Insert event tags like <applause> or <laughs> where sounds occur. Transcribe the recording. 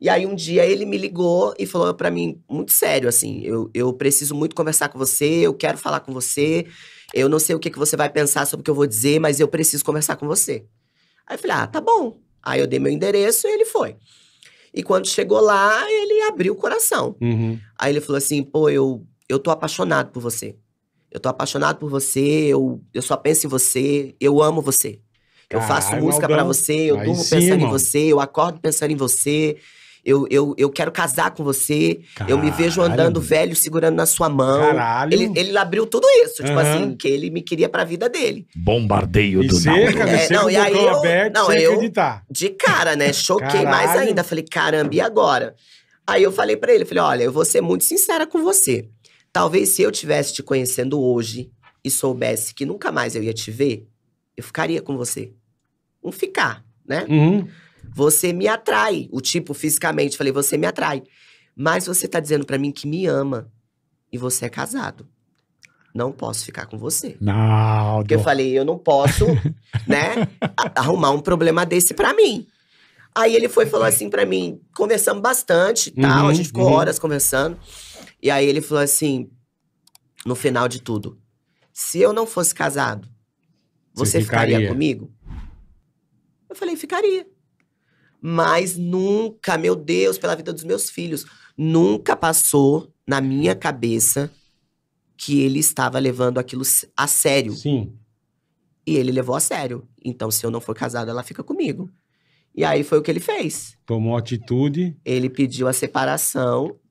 E aí um dia ele me ligou e falou para mim, muito sério, assim, eu, eu preciso muito conversar com você, eu quero falar com você, eu não sei o que, que você vai pensar sobre o que eu vou dizer, mas eu preciso conversar com você. Aí eu falei, ah, tá bom. Aí eu dei meu endereço e ele foi. E quando chegou lá, ele abriu o coração. Uhum. Aí ele falou assim, pô, eu, eu tô apaixonado por você. Eu tô apaixonado por você, eu, eu só penso em você, eu amo você. Eu faço Ai, música para você, eu Aí durmo sim, pensando mano. em você, eu acordo pensando em você, eu, eu, eu quero casar com você. Caralho. Eu me vejo andando velho, segurando na sua mão. Caralho. Ele, ele abriu tudo isso, uhum. tipo assim, que ele me queria pra vida dele. Bombardeio e do cerca, Nauro. É, não, e aí eu, aberto, não, eu acreditar. de cara, né? Choquei Caralho. mais ainda. Falei, caramba, e agora? Aí eu falei para ele, falei, olha, eu vou ser muito sincera com você. Talvez se eu tivesse te conhecendo hoje e soubesse que nunca mais eu ia te ver, eu ficaria com você. Um ficar, né? Uhum. Você me atrai. O tipo, fisicamente, falei, você me atrai. Mas você tá dizendo para mim que me ama. E você é casado. Não posso ficar com você. Não. Porque eu falei, eu não posso, <laughs> né, arrumar um problema desse para mim. Aí ele foi falou uhum. assim para mim, conversamos bastante, tá? uhum, a gente ficou uhum. horas conversando. E aí ele falou assim, no final de tudo, se eu não fosse casado, você, você ficaria. ficaria comigo? Eu falei, ficaria. Mas nunca, meu Deus, pela vida dos meus filhos, nunca passou na minha cabeça que ele estava levando aquilo a sério. Sim. E ele levou a sério. Então, se eu não for casada, ela fica comigo. E aí foi o que ele fez. Tomou atitude. Ele pediu a separação